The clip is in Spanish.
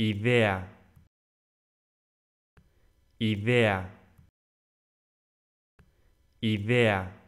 idea, idea, idea.